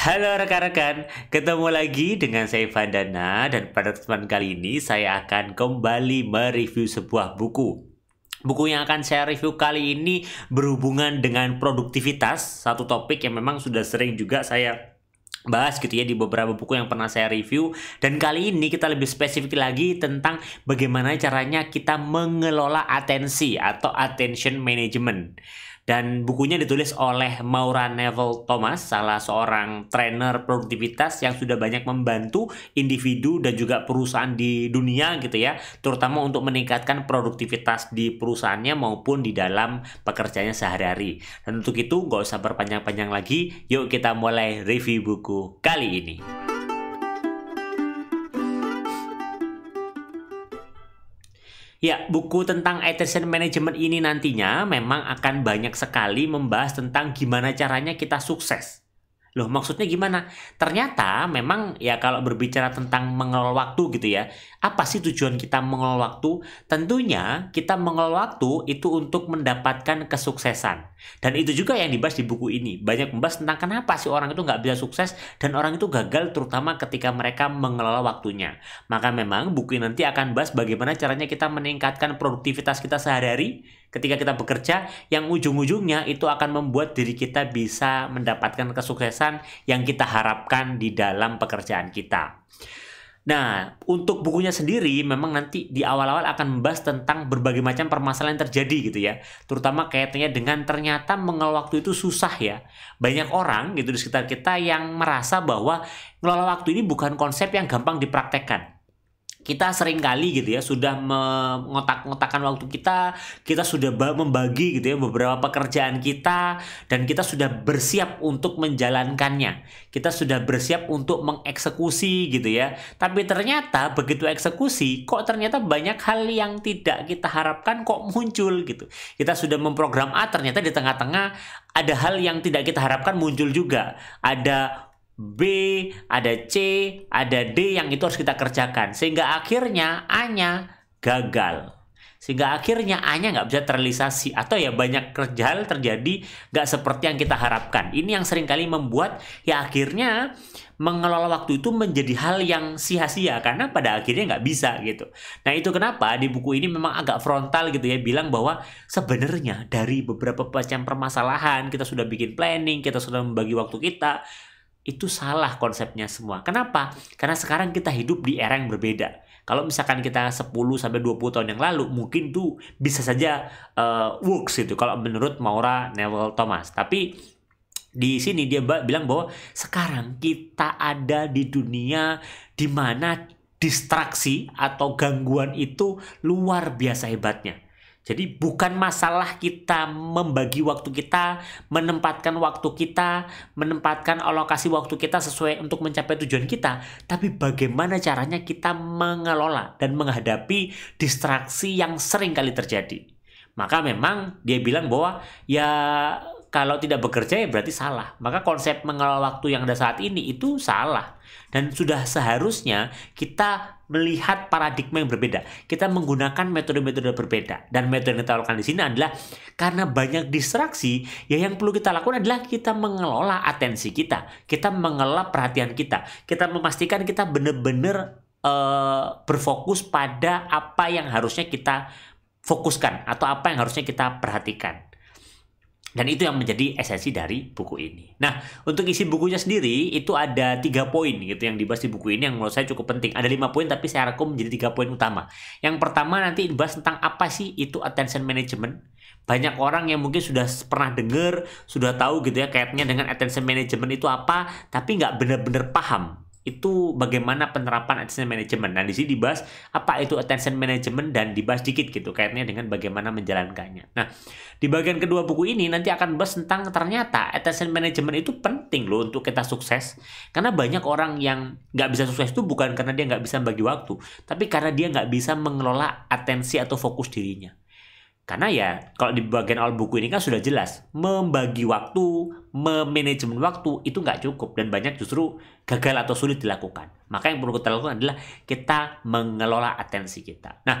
Halo rekan-rekan, ketemu lagi dengan saya Vandana dan pada teman kali ini saya akan kembali mereview sebuah buku. Buku yang akan saya review kali ini berhubungan dengan produktivitas, satu topik yang memang sudah sering juga saya bahas gitu ya di beberapa buku yang pernah saya review dan kali ini kita lebih spesifik lagi tentang bagaimana caranya kita mengelola atensi atau attention management. Dan bukunya ditulis oleh Maura Neville Thomas, salah seorang trainer produktivitas yang sudah banyak membantu individu dan juga perusahaan di dunia gitu ya, terutama untuk meningkatkan produktivitas di perusahaannya maupun di dalam pekerjaannya sehari-hari. Dan untuk itu nggak usah berpanjang-panjang lagi, yuk kita mulai review buku kali ini. Ya, buku tentang attention management ini nantinya memang akan banyak sekali membahas tentang gimana caranya kita sukses. Loh, maksudnya gimana? Ternyata memang ya kalau berbicara tentang mengelola waktu gitu ya, apa sih tujuan kita mengelola waktu? Tentunya kita mengelola waktu itu untuk mendapatkan kesuksesan. Dan itu juga yang dibahas di buku ini. Banyak membahas tentang kenapa sih orang itu nggak bisa sukses dan orang itu gagal terutama ketika mereka mengelola waktunya. Maka memang buku ini nanti akan bahas bagaimana caranya kita meningkatkan produktivitas kita sehari-hari ketika kita bekerja yang ujung-ujungnya itu akan membuat diri kita bisa mendapatkan kesuksesan yang kita harapkan di dalam pekerjaan kita. Nah, untuk bukunya sendiri memang nanti di awal-awal akan membahas tentang berbagai macam permasalahan yang terjadi gitu ya. Terutama kayaknya dengan ternyata mengelola waktu itu susah ya. Banyak orang gitu di sekitar kita yang merasa bahwa ngelola waktu ini bukan konsep yang gampang dipraktekkan kita sering kali gitu ya sudah mengotak-ngotakan waktu kita, kita sudah membagi gitu ya beberapa pekerjaan kita dan kita sudah bersiap untuk menjalankannya. Kita sudah bersiap untuk mengeksekusi gitu ya. Tapi ternyata begitu eksekusi kok ternyata banyak hal yang tidak kita harapkan kok muncul gitu. Kita sudah memprogram A ternyata di tengah-tengah ada hal yang tidak kita harapkan muncul juga. Ada B, ada C, ada D yang itu harus kita kerjakan. Sehingga akhirnya A-nya gagal. Sehingga akhirnya A-nya nggak bisa terrealisasi. Atau ya banyak kerjaan terjadi nggak seperti yang kita harapkan. Ini yang seringkali membuat ya akhirnya mengelola waktu itu menjadi hal yang sia-sia karena pada akhirnya nggak bisa gitu. Nah itu kenapa di buku ini memang agak frontal gitu ya bilang bahwa sebenarnya dari beberapa macam permasalahan kita sudah bikin planning, kita sudah membagi waktu kita, itu salah konsepnya semua. Kenapa? Karena sekarang kita hidup di era yang berbeda. Kalau misalkan kita 10 sampai 20 tahun yang lalu mungkin tuh bisa saja uh, works itu kalau menurut Maura Neville Thomas. Tapi di sini dia bilang bahwa sekarang kita ada di dunia di mana distraksi atau gangguan itu luar biasa hebatnya jadi bukan masalah kita membagi waktu kita, menempatkan waktu kita, menempatkan alokasi waktu kita sesuai untuk mencapai tujuan kita, tapi bagaimana caranya kita mengelola dan menghadapi distraksi yang sering kali terjadi. Maka memang dia bilang bahwa ya kalau tidak bekerja ya berarti salah. Maka konsep mengelola waktu yang ada saat ini itu salah. Dan sudah seharusnya kita melihat paradigma yang berbeda. Kita menggunakan metode-metode berbeda. Dan metode yang kita lakukan di sini adalah karena banyak distraksi, ya yang perlu kita lakukan adalah kita mengelola atensi kita. Kita mengelola perhatian kita. Kita memastikan kita benar-benar uh, berfokus pada apa yang harusnya kita fokuskan atau apa yang harusnya kita perhatikan. Dan itu yang menjadi esensi dari buku ini. Nah, untuk isi bukunya sendiri itu ada tiga poin gitu yang dibahas di buku ini yang menurut saya cukup penting. Ada lima poin tapi saya rekom menjadi tiga poin utama. Yang pertama nanti dibahas tentang apa sih itu attention management. Banyak orang yang mungkin sudah pernah dengar, sudah tahu gitu ya kaitnya dengan attention management itu apa, tapi nggak benar-benar paham itu bagaimana penerapan attention management. Nah, di sini dibahas apa itu attention management dan dibahas dikit gitu kaitannya dengan bagaimana menjalankannya. Nah, di bagian kedua buku ini nanti akan bahas tentang ternyata attention management itu penting loh untuk kita sukses. Karena banyak orang yang nggak bisa sukses itu bukan karena dia nggak bisa bagi waktu, tapi karena dia nggak bisa mengelola atensi atau fokus dirinya. Karena ya kalau di bagian awal buku ini kan sudah jelas membagi waktu, memanajemen waktu itu nggak cukup dan banyak justru gagal atau sulit dilakukan. Maka yang perlu kita lakukan adalah kita mengelola atensi kita. Nah,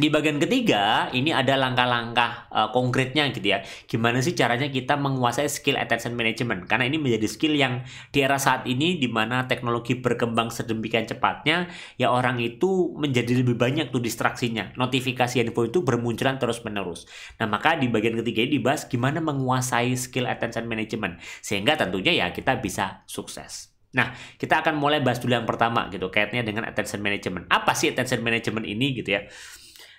di bagian ketiga, ini ada langkah-langkah uh, konkretnya gitu ya. Gimana sih caranya kita menguasai skill attention management? Karena ini menjadi skill yang di era saat ini di mana teknologi berkembang sedemikian cepatnya, ya orang itu menjadi lebih banyak tuh distraksinya. Notifikasi info itu bermunculan terus-menerus. Nah, maka di bagian ketiga ini dibahas gimana menguasai skill attention management sehingga tentunya ya kita bisa sukses. Nah, kita akan mulai bahas dulu yang pertama gitu, kaitnya dengan attention management. Apa sih attention management ini gitu ya?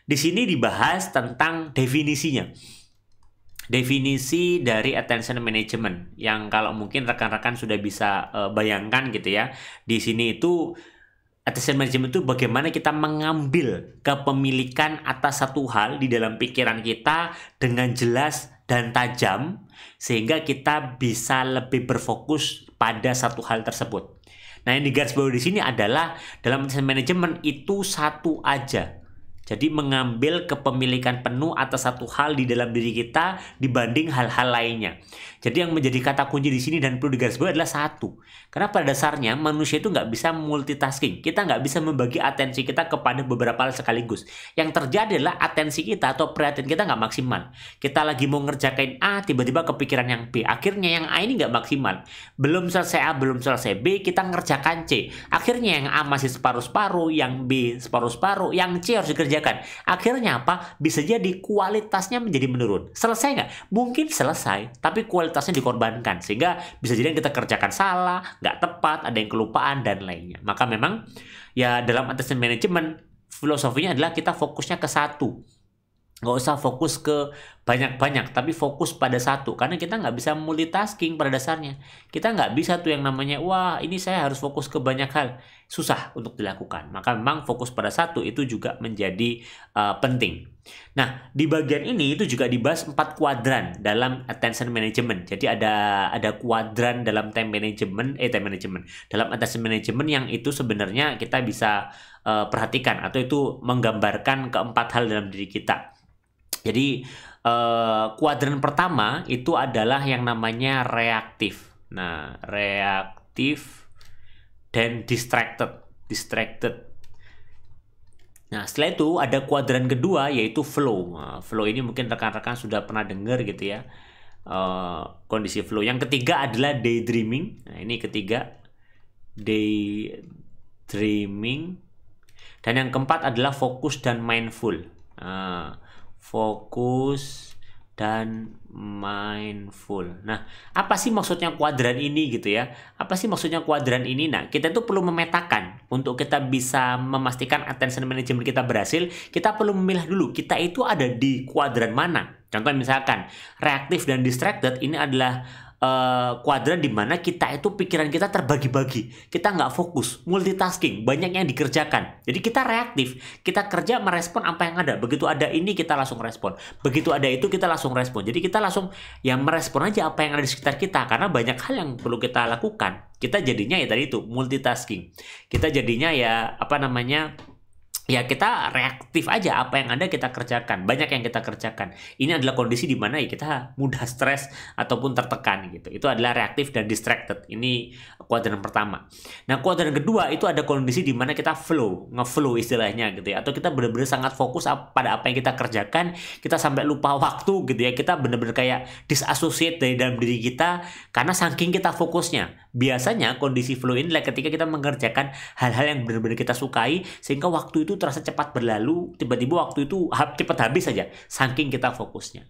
Di sini dibahas tentang definisinya. Definisi dari attention management yang kalau mungkin rekan-rekan sudah bisa uh, bayangkan gitu ya. Di sini itu attention management itu bagaimana kita mengambil kepemilikan atas satu hal di dalam pikiran kita dengan jelas dan tajam sehingga kita bisa lebih berfokus pada satu hal tersebut. Nah, yang digarisbawahi di sini adalah dalam attention management itu satu aja. Jadi mengambil kepemilikan penuh atas satu hal di dalam diri kita dibanding hal-hal lainnya. Jadi yang menjadi kata kunci di sini dan perlu digarisbawahi adalah satu. Karena pada dasarnya manusia itu nggak bisa multitasking. Kita nggak bisa membagi atensi kita kepada beberapa hal sekaligus. Yang terjadi adalah atensi kita atau perhatian kita nggak maksimal. Kita lagi mau ngerjakan A, tiba-tiba kepikiran yang B. Akhirnya yang A ini nggak maksimal. Belum selesai A, belum selesai B, kita ngerjakan C. Akhirnya yang A masih separuh-separuh, yang B separuh-separuh, yang C harus dikerjakan. Akhirnya apa? Bisa jadi kualitasnya menjadi menurun. Selesai nggak? Mungkin selesai, tapi kualitas kualitasnya dikorbankan sehingga bisa jadi yang kita kerjakan salah, nggak tepat, ada yang kelupaan dan lainnya. Maka memang ya dalam attention management filosofinya adalah kita fokusnya ke satu, nggak usah fokus ke banyak-banyak tapi fokus pada satu karena kita nggak bisa multitasking pada dasarnya kita nggak bisa tuh yang namanya wah ini saya harus fokus ke banyak hal susah untuk dilakukan maka memang fokus pada satu itu juga menjadi uh, penting nah di bagian ini itu juga dibahas empat kuadran dalam attention management jadi ada ada kuadran dalam time management eh time management dalam attention management yang itu sebenarnya kita bisa uh, perhatikan atau itu menggambarkan keempat hal dalam diri kita jadi Eh, kuadran pertama itu adalah yang namanya reaktif. Nah, reaktif dan distracted, distracted. Nah, setelah itu ada kuadran kedua yaitu flow. Nah, flow ini mungkin rekan-rekan sudah pernah dengar gitu ya. Uh, kondisi flow. Yang ketiga adalah daydreaming. Nah, ini ketiga daydreaming. Dan yang keempat adalah fokus dan mindful. Nah, fokus dan mindful. Nah, apa sih maksudnya kuadran ini gitu ya? Apa sih maksudnya kuadran ini? Nah, kita tuh perlu memetakan untuk kita bisa memastikan attention management kita berhasil, kita perlu memilah dulu kita itu ada di kuadran mana. Contoh misalkan reaktif dan distracted ini adalah uh, di mana kita itu pikiran kita terbagi-bagi kita nggak fokus multitasking banyak yang dikerjakan jadi kita reaktif kita kerja merespon apa yang ada begitu ada ini kita langsung respon begitu ada itu kita langsung respon jadi kita langsung ya merespon aja apa yang ada di sekitar kita karena banyak hal yang perlu kita lakukan kita jadinya ya tadi itu multitasking kita jadinya ya apa namanya ya kita reaktif aja apa yang ada kita kerjakan banyak yang kita kerjakan ini adalah kondisi di mana ya kita mudah stres ataupun tertekan gitu itu adalah reaktif dan distracted ini kuadran pertama nah kuadran kedua itu ada kondisi di mana kita flow ngeflow istilahnya gitu ya atau kita benar-benar sangat fokus pada apa yang kita kerjakan kita sampai lupa waktu gitu ya kita benar-benar kayak disassociate dari dalam diri kita karena saking kita fokusnya biasanya kondisi flow ini adalah ketika kita mengerjakan hal-hal yang benar-benar kita sukai sehingga waktu itu itu terasa cepat berlalu, tiba-tiba waktu itu cepat habis saja, saking kita fokusnya.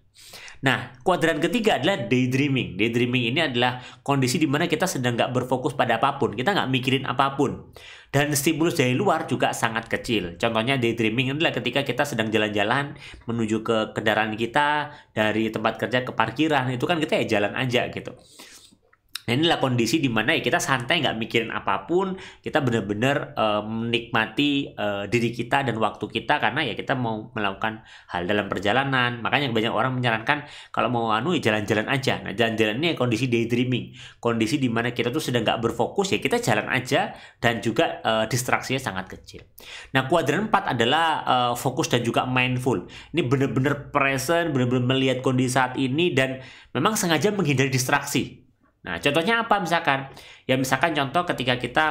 Nah, kuadran ketiga adalah daydreaming. Daydreaming ini adalah kondisi di mana kita sedang nggak berfokus pada apapun, kita nggak mikirin apapun. Dan stimulus dari luar juga sangat kecil. Contohnya daydreaming adalah ketika kita sedang jalan-jalan menuju ke kendaraan kita dari tempat kerja ke parkiran, itu kan kita ya jalan aja gitu. Nah inilah kondisi dimana ya kita santai nggak mikirin apapun, kita benar-benar uh, menikmati uh, diri kita dan waktu kita karena ya kita mau melakukan hal dalam perjalanan. Makanya banyak orang menyarankan kalau mau anu ya jalan-jalan aja. Nah jalan-jalan ini ya kondisi daydreaming, kondisi dimana kita tuh sedang nggak berfokus ya kita jalan aja dan juga uh, distraksinya sangat kecil. Nah kuadran 4 adalah uh, fokus dan juga mindful. Ini benar-benar present, benar-benar melihat kondisi saat ini dan memang sengaja menghindari distraksi Nah, contohnya apa misalkan? Ya misalkan contoh ketika kita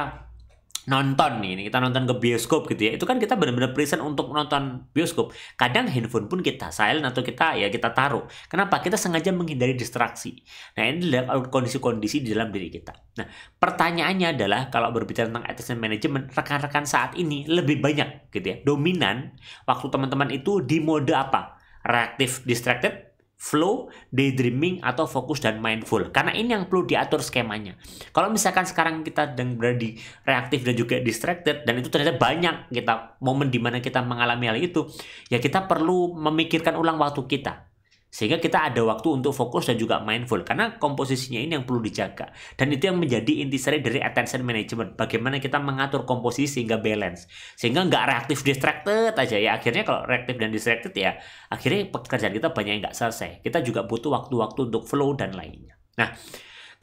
nonton nih, kita nonton ke bioskop gitu ya. Itu kan kita benar-benar present untuk nonton bioskop. Kadang handphone pun kita silent atau kita ya kita taruh. Kenapa? Kita sengaja menghindari distraksi. Nah, ini adalah kondisi-kondisi di dalam diri kita. Nah, pertanyaannya adalah kalau berbicara tentang attention management, rekan-rekan saat ini lebih banyak gitu ya. Dominan waktu teman-teman itu di mode apa? Reaktif distracted flow, daydreaming, atau fokus dan mindful. Karena ini yang perlu diatur skemanya. Kalau misalkan sekarang kita sedang berada di reaktif dan juga distracted, dan itu ternyata banyak kita momen di mana kita mengalami hal itu, ya kita perlu memikirkan ulang waktu kita sehingga kita ada waktu untuk fokus dan juga mindful karena komposisinya ini yang perlu dijaga dan itu yang menjadi intisari dari attention management bagaimana kita mengatur komposisi sehingga balance sehingga nggak reaktif distracted aja ya akhirnya kalau reaktif dan distracted ya akhirnya pekerjaan kita banyak yang nggak selesai kita juga butuh waktu-waktu untuk flow dan lainnya nah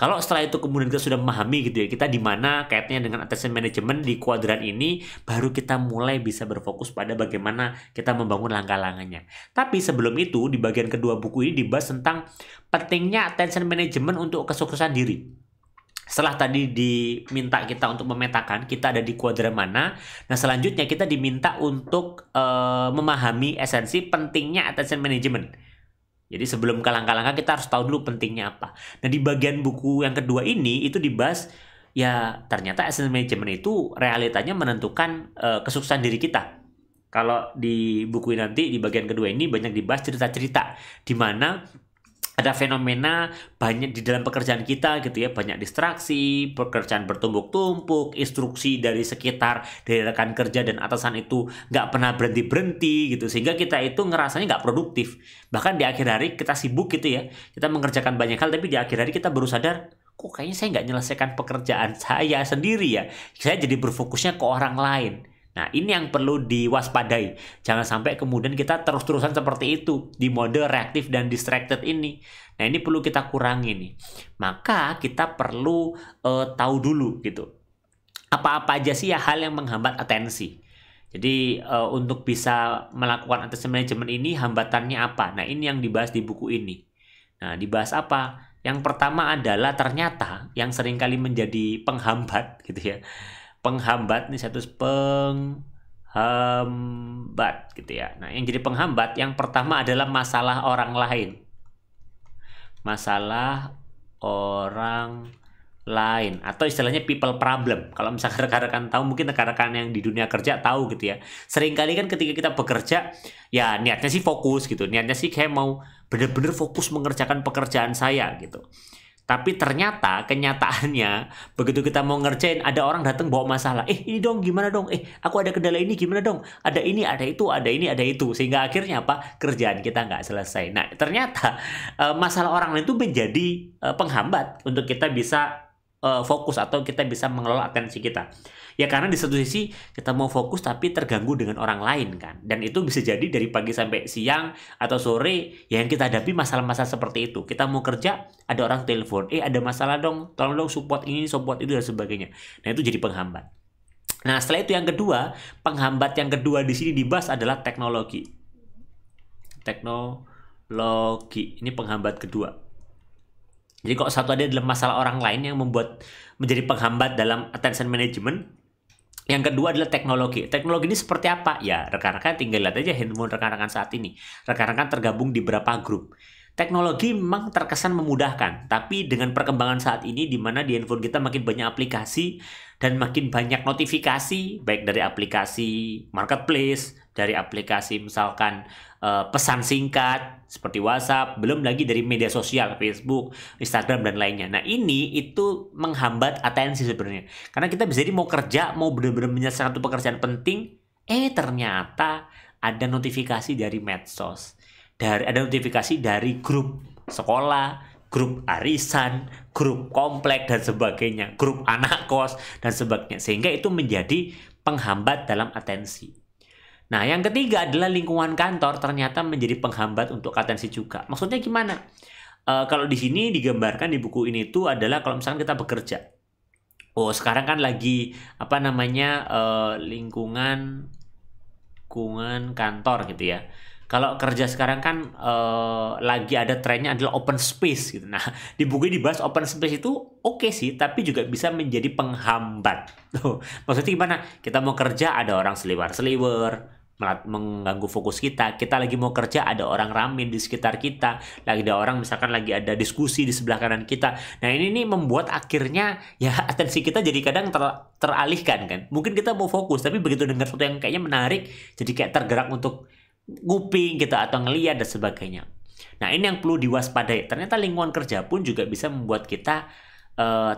kalau setelah itu kemudian kita sudah memahami gitu ya, kita di mana kaitnya dengan attention management di kuadran ini, baru kita mulai bisa berfokus pada bagaimana kita membangun langkah-langkahnya. Tapi sebelum itu, di bagian kedua buku ini dibahas tentang pentingnya attention management untuk kesuksesan diri. Setelah tadi diminta kita untuk memetakan kita ada di kuadran mana, nah selanjutnya kita diminta untuk uh, memahami esensi pentingnya attention management. Jadi sebelum ke langkah-langkah kita harus tahu dulu pentingnya apa. Nah di bagian buku yang kedua ini itu dibahas ya ternyata asset management itu realitanya menentukan uh, eh, kesuksesan diri kita. Kalau di buku nanti di bagian kedua ini banyak dibahas cerita-cerita di mana ada fenomena banyak di dalam pekerjaan kita gitu ya banyak distraksi pekerjaan bertumpuk-tumpuk instruksi dari sekitar dari rekan kerja dan atasan itu nggak pernah berhenti berhenti gitu sehingga kita itu ngerasanya nggak produktif bahkan di akhir hari kita sibuk gitu ya kita mengerjakan banyak hal tapi di akhir hari kita baru sadar kok kayaknya saya nggak menyelesaikan pekerjaan saya sendiri ya saya jadi berfokusnya ke orang lain Nah, ini yang perlu diwaspadai. Jangan sampai kemudian kita terus-terusan seperti itu di mode reaktif dan distracted ini. Nah, ini perlu kita kurangi nih. Maka kita perlu uh, tahu dulu gitu. Apa-apa aja sih ya hal yang menghambat atensi. Jadi uh, untuk bisa melakukan attention management ini hambatannya apa? Nah, ini yang dibahas di buku ini. Nah, dibahas apa? Yang pertama adalah ternyata yang seringkali menjadi penghambat gitu ya penghambat nih status penghambat gitu ya. Nah, yang jadi penghambat yang pertama adalah masalah orang lain. Masalah orang lain atau istilahnya people problem. Kalau misalnya rekan-rekan tahu mungkin rekan-rekan yang di dunia kerja tahu gitu ya. Seringkali kan ketika kita bekerja ya niatnya sih fokus gitu. Niatnya sih kayak mau bener-bener fokus mengerjakan pekerjaan saya gitu. Tapi ternyata kenyataannya begitu kita mau ngerjain ada orang datang bawa masalah. Eh ini dong gimana dong? Eh aku ada kendala ini gimana dong? Ada ini ada itu ada ini ada itu sehingga akhirnya apa kerjaan kita nggak selesai. Nah ternyata eh, masalah orang lain itu menjadi eh, penghambat untuk kita bisa uh, fokus atau kita bisa mengelola atensi kita. Ya karena di satu sisi kita mau fokus tapi terganggu dengan orang lain kan. Dan itu bisa jadi dari pagi sampai siang atau sore ya yang kita hadapi masalah-masalah seperti itu. Kita mau kerja ada orang telepon, eh ada masalah dong, tolong dong support ini, support itu dan sebagainya. Nah itu jadi penghambat. Nah setelah itu yang kedua, penghambat yang kedua di sini dibahas adalah teknologi. Teknologi ini penghambat kedua. Jadi kalau satu ada adalah masalah orang lain yang membuat menjadi penghambat dalam attention management. Yang kedua adalah teknologi. Teknologi ini seperti apa? Ya, rekan-rekan tinggal lihat aja handphone rekan-rekan saat ini. Rekan-rekan tergabung di berapa grup. Teknologi memang terkesan memudahkan, tapi dengan perkembangan saat ini di mana di handphone kita makin banyak aplikasi, dan makin banyak notifikasi baik dari aplikasi marketplace, dari aplikasi misalkan uh, pesan singkat seperti WhatsApp, belum lagi dari media sosial Facebook, Instagram dan lainnya. Nah ini itu menghambat atensi sebenarnya karena kita bisa jadi mau kerja mau benar-benar menyelesaikan satu pekerjaan penting, eh ternyata ada notifikasi dari medsos, dari ada notifikasi dari grup sekolah, grup arisan, grup komplek dan sebagainya, grup anak kos dan sebagainya sehingga itu menjadi penghambat dalam atensi. Nah, yang ketiga adalah lingkungan kantor ternyata menjadi penghambat untuk atensi juga. Maksudnya gimana? E, kalau di sini digambarkan di buku ini itu adalah kalau misalnya kita bekerja. Oh, sekarang kan lagi apa namanya e, lingkungan lingkungan kantor gitu ya kalau kerja sekarang kan uh, lagi ada trennya adalah open space gitu. Nah, di buku ini dibahas open space itu oke okay sih, tapi juga bisa menjadi penghambat. Tuh, maksudnya gimana? Kita mau kerja ada orang seliwer-seliwer, mengganggu fokus kita. Kita lagi mau kerja ada orang ramin di sekitar kita, lagi ada orang misalkan lagi ada diskusi di sebelah kanan kita. Nah ini nih membuat akhirnya ya atensi kita jadi kadang ter teralihkan kan. Mungkin kita mau fokus tapi begitu dengar sesuatu yang kayaknya menarik, jadi kayak tergerak untuk nguping gitu atau ngeliat dan sebagainya. Nah ini yang perlu diwaspadai. Ternyata lingkungan kerja pun juga bisa membuat kita uh,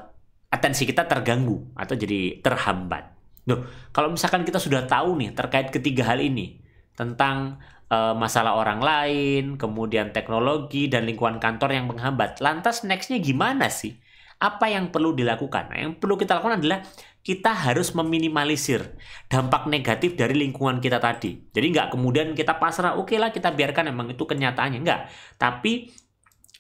atensi kita terganggu atau jadi terhambat. Nuh, kalau misalkan kita sudah tahu nih terkait ketiga hal ini tentang uh, masalah orang lain, kemudian teknologi dan lingkungan kantor yang menghambat, lantas nextnya gimana sih? Apa yang perlu dilakukan? Nah, yang perlu kita lakukan adalah kita harus meminimalisir dampak negatif dari lingkungan kita tadi. Jadi nggak kemudian kita pasrah, oke okay lah kita biarkan emang itu kenyataannya, nggak. Tapi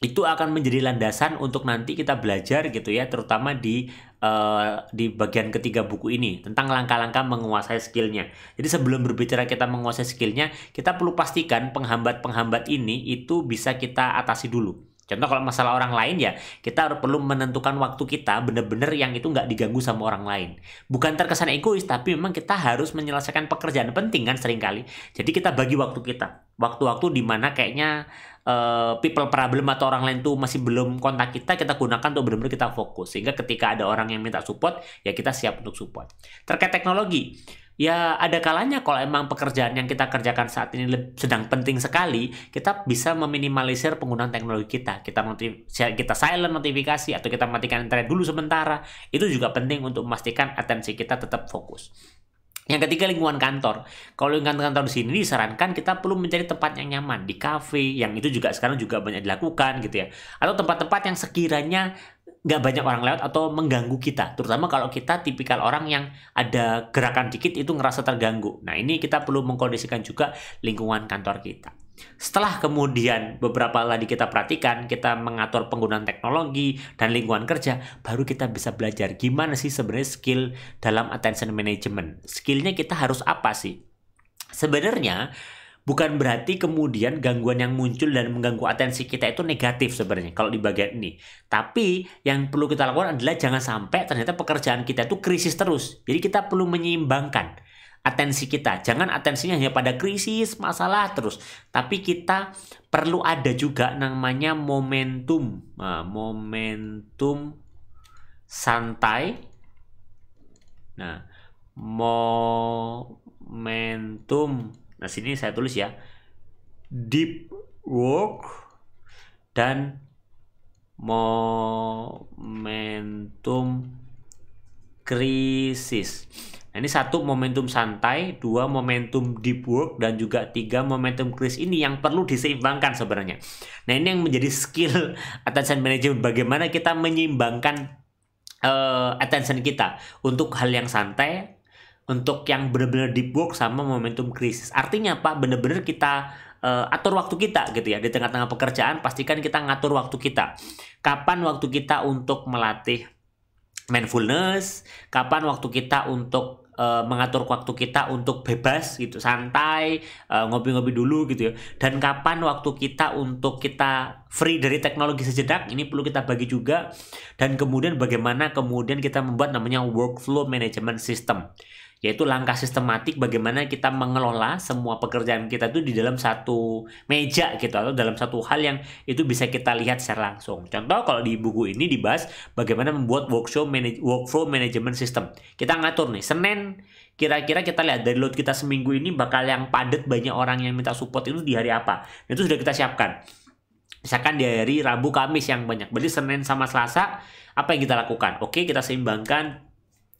itu akan menjadi landasan untuk nanti kita belajar gitu ya, terutama di uh, di bagian ketiga buku ini tentang langkah-langkah menguasai skillnya. Jadi sebelum berbicara kita menguasai skillnya, kita perlu pastikan penghambat-penghambat ini itu bisa kita atasi dulu. Contoh kalau masalah orang lain ya, kita harus perlu menentukan waktu kita benar-benar yang itu nggak diganggu sama orang lain. Bukan terkesan egois, tapi memang kita harus menyelesaikan pekerjaan penting kan seringkali. Jadi kita bagi waktu kita. Waktu-waktu di mana kayaknya uh, people problem atau orang lain tuh masih belum kontak kita, kita gunakan untuk benar-benar kita fokus. Sehingga ketika ada orang yang minta support, ya kita siap untuk support. Terkait teknologi, ya ada kalanya kalau emang pekerjaan yang kita kerjakan saat ini sedang penting sekali, kita bisa meminimalisir penggunaan teknologi kita. Kita kita silent notifikasi atau kita matikan internet dulu sementara. Itu juga penting untuk memastikan atensi kita tetap fokus. Yang ketiga lingkungan kantor. Kalau lingkungan kantor di sini disarankan kita perlu mencari tempat yang nyaman di kafe, yang itu juga sekarang juga banyak dilakukan gitu ya. Atau tempat-tempat yang sekiranya nggak banyak orang lewat atau mengganggu kita terutama kalau kita tipikal orang yang ada gerakan dikit itu ngerasa terganggu nah ini kita perlu mengkondisikan juga lingkungan kantor kita setelah kemudian beberapa lagi kita perhatikan kita mengatur penggunaan teknologi dan lingkungan kerja baru kita bisa belajar gimana sih sebenarnya skill dalam attention management skillnya kita harus apa sih sebenarnya bukan berarti kemudian gangguan yang muncul dan mengganggu atensi kita itu negatif sebenarnya kalau di bagian ini. Tapi yang perlu kita lakukan adalah jangan sampai ternyata pekerjaan kita itu krisis terus. Jadi kita perlu menyeimbangkan atensi kita. Jangan atensinya hanya pada krisis, masalah terus. Tapi kita perlu ada juga namanya momentum. Nah, momentum santai. Nah, momentum Nah, sini saya tulis ya. Deep work dan momentum krisis. Nah, ini satu momentum santai, dua momentum deep work, dan juga tiga momentum krisis ini yang perlu diseimbangkan sebenarnya. Nah ini yang menjadi skill attention management, bagaimana kita menyeimbangkan uh, attention kita untuk hal yang santai, untuk yang benar-benar deep work sama momentum krisis. Artinya apa? Benar-benar kita uh, atur waktu kita gitu ya di tengah-tengah pekerjaan. Pastikan kita ngatur waktu kita. Kapan waktu kita untuk melatih mindfulness? Kapan waktu kita untuk uh, mengatur waktu kita untuk bebas gitu, santai, ngopi eh, ngopi-ngopi dulu gitu ya. Dan kapan waktu kita untuk kita free dari teknologi sejenak, ini perlu kita bagi juga. Dan kemudian bagaimana kemudian kita membuat namanya workflow management system yaitu langkah sistematik bagaimana kita mengelola semua pekerjaan kita itu di dalam satu meja gitu atau dalam satu hal yang itu bisa kita lihat secara langsung. Contoh kalau di buku ini dibahas bagaimana membuat workflow manage, workflow management system. Kita ngatur nih Senin kira-kira kita lihat dari load kita seminggu ini bakal yang padat banyak orang yang minta support itu di hari apa. Itu sudah kita siapkan misalkan di hari Rabu Kamis yang banyak berarti Senin sama Selasa apa yang kita lakukan oke kita seimbangkan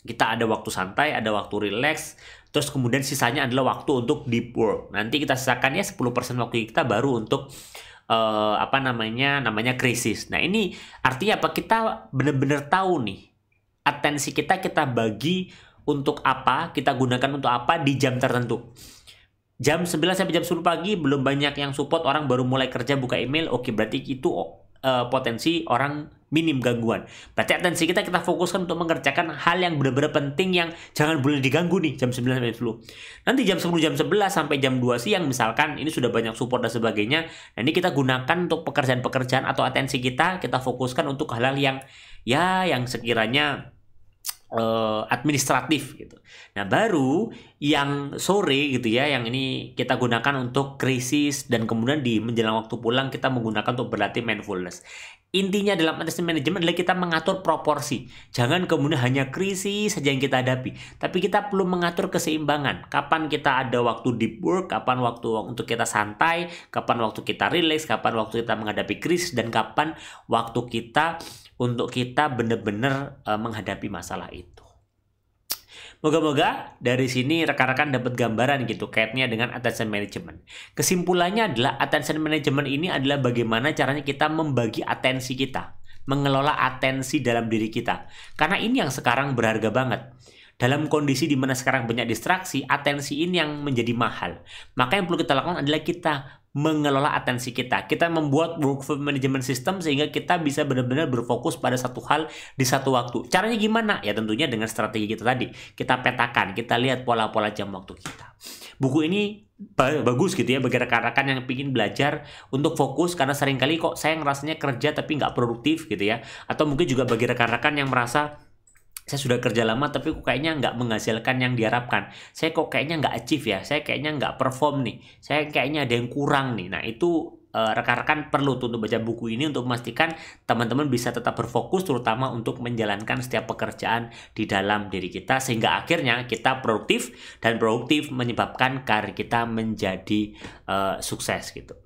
kita ada waktu santai, ada waktu relax, terus kemudian sisanya adalah waktu untuk deep work. Nanti kita sisakan ya 10% waktu kita baru untuk uh, apa namanya namanya krisis. Nah, ini artinya apa? Kita benar-benar tahu nih atensi kita kita bagi untuk apa, kita gunakan untuk apa di jam tertentu jam 9 sampai jam 10 pagi belum banyak yang support orang baru mulai kerja buka email oke berarti itu uh, potensi orang minim gangguan. Berarti atensi kita kita fokuskan untuk mengerjakan hal yang benar-benar penting yang jangan boleh diganggu nih jam 9 sampai 10. Nanti jam 10 jam 11 sampai jam 2 siang misalkan ini sudah banyak support dan sebagainya. Nah, ini kita gunakan untuk pekerjaan-pekerjaan atau atensi kita kita fokuskan untuk hal-hal yang ya yang sekiranya eh, administratif gitu. Nah baru yang sore gitu ya, yang ini kita gunakan untuk krisis dan kemudian di menjelang waktu pulang kita menggunakan untuk berlatih mindfulness. Intinya dalam manajemen management adalah kita mengatur proporsi. Jangan kemudian hanya krisis saja yang kita hadapi, tapi kita perlu mengatur keseimbangan. Kapan kita ada waktu deep work, kapan waktu untuk kita santai, kapan waktu kita relax, kapan waktu kita menghadapi krisis dan kapan waktu kita untuk kita benar-benar eh, menghadapi masalah itu. Moga-moga dari sini rekan-rekan dapat gambaran gitu kaitnya dengan attention management. Kesimpulannya adalah attention management ini adalah bagaimana caranya kita membagi atensi kita, mengelola atensi dalam diri kita. Karena ini yang sekarang berharga banget. Dalam kondisi di mana sekarang banyak distraksi, atensi ini yang menjadi mahal. Maka yang perlu kita lakukan adalah kita mengelola atensi kita. Kita membuat workflow management system sehingga kita bisa benar-benar berfokus pada satu hal di satu waktu. Caranya gimana? Ya tentunya dengan strategi kita tadi. Kita petakan, kita lihat pola-pola jam waktu kita. Buku ini bagus gitu ya bagi rekan-rekan yang ingin belajar untuk fokus karena seringkali kok saya ngerasanya kerja tapi nggak produktif gitu ya. Atau mungkin juga bagi rekan-rekan yang merasa saya sudah kerja lama tapi kok kayaknya nggak menghasilkan yang diharapkan saya kok kayaknya nggak achieve ya saya kayaknya nggak perform nih saya kayaknya ada yang kurang nih nah itu eh, rekan-rekan perlu tuh untuk baca buku ini untuk memastikan teman-teman bisa tetap berfokus terutama untuk menjalankan setiap pekerjaan di dalam diri kita sehingga akhirnya kita produktif dan produktif menyebabkan karir kita menjadi uh, sukses gitu.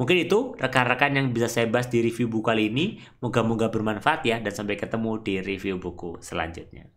Mungkin itu rekan-rekan yang bisa saya bahas di review buku kali ini. Moga-moga bermanfaat ya dan sampai ketemu di review buku selanjutnya.